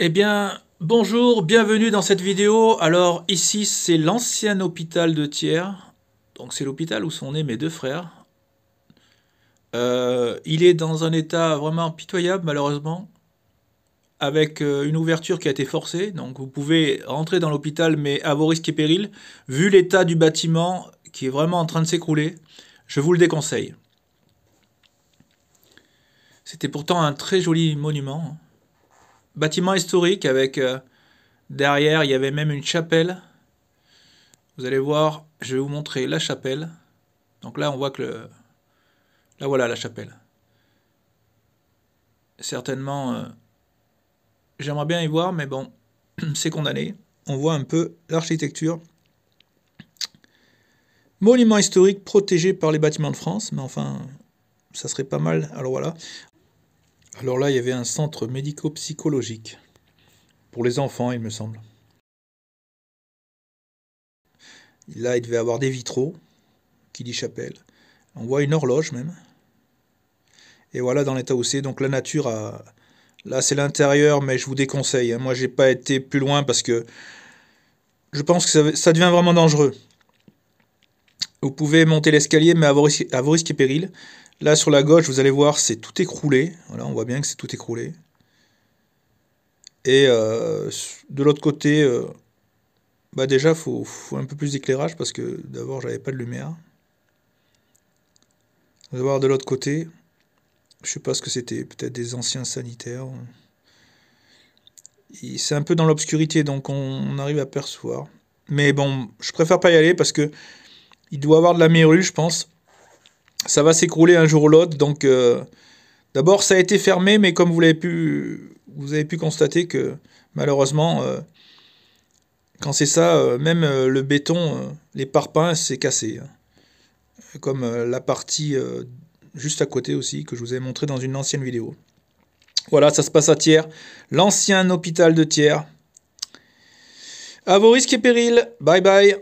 Eh bien, bonjour, bienvenue dans cette vidéo. Alors ici, c'est l'ancien hôpital de Thiers. Donc c'est l'hôpital où sont nés mes deux frères. Euh, il est dans un état vraiment pitoyable, malheureusement, avec euh, une ouverture qui a été forcée. Donc vous pouvez rentrer dans l'hôpital, mais à vos risques et périls. Vu l'état du bâtiment qui est vraiment en train de s'écrouler, je vous le déconseille. C'était pourtant un très joli monument. Hein. Bâtiment historique avec euh, derrière, il y avait même une chapelle. Vous allez voir, je vais vous montrer la chapelle. Donc là, on voit que le... Là, voilà la chapelle. Certainement, euh, j'aimerais bien y voir, mais bon, c'est condamné. On voit un peu l'architecture. Monument historique protégé par les bâtiments de France, mais enfin, ça serait pas mal. Alors voilà. Alors là, il y avait un centre médico-psychologique. Pour les enfants, il me semble. Là, il devait avoir des vitraux, qui dit chapelle. On voit une horloge même. Et voilà dans l'état où c'est. Donc la nature a... Là, c'est l'intérieur, mais je vous déconseille. Hein. Moi, j'ai pas été plus loin parce que je pense que ça, devient vraiment dangereux. Vous pouvez monter l'escalier, mais à vos risques et périls. Là, sur la gauche, vous allez voir, c'est tout écroulé. Voilà, on voit bien que c'est tout écroulé. Et euh, de l'autre côté, euh, bah déjà, il faut, un peu plus d'éclairage parce que d'abord, j'avais pas de lumière. Vous voir de l'autre côté, je sais pas ce que c'était, peut-être des anciens sanitaires. C'est un peu dans l'obscurité, donc on, arrive à percevoir. Mais bon, je préfère pas y aller parce que il doit avoir de la mérule, je pense ça va s'écrouler un jour ou l'autre. Donc, euh, d'abord, ça a été fermé, mais comme vous l'avez pu, vous avez pu constater que malheureusement, euh, quand c'est ça, euh, même le béton, les parpaings, c'est cassé. Hein. Comme la partie juste à côté aussi, que je vous ai montré dans une ancienne vidéo. Voilà, ça se passe à Thiers, l'ancien hôpital de Thiers. À vos risques et périls. Bye bye.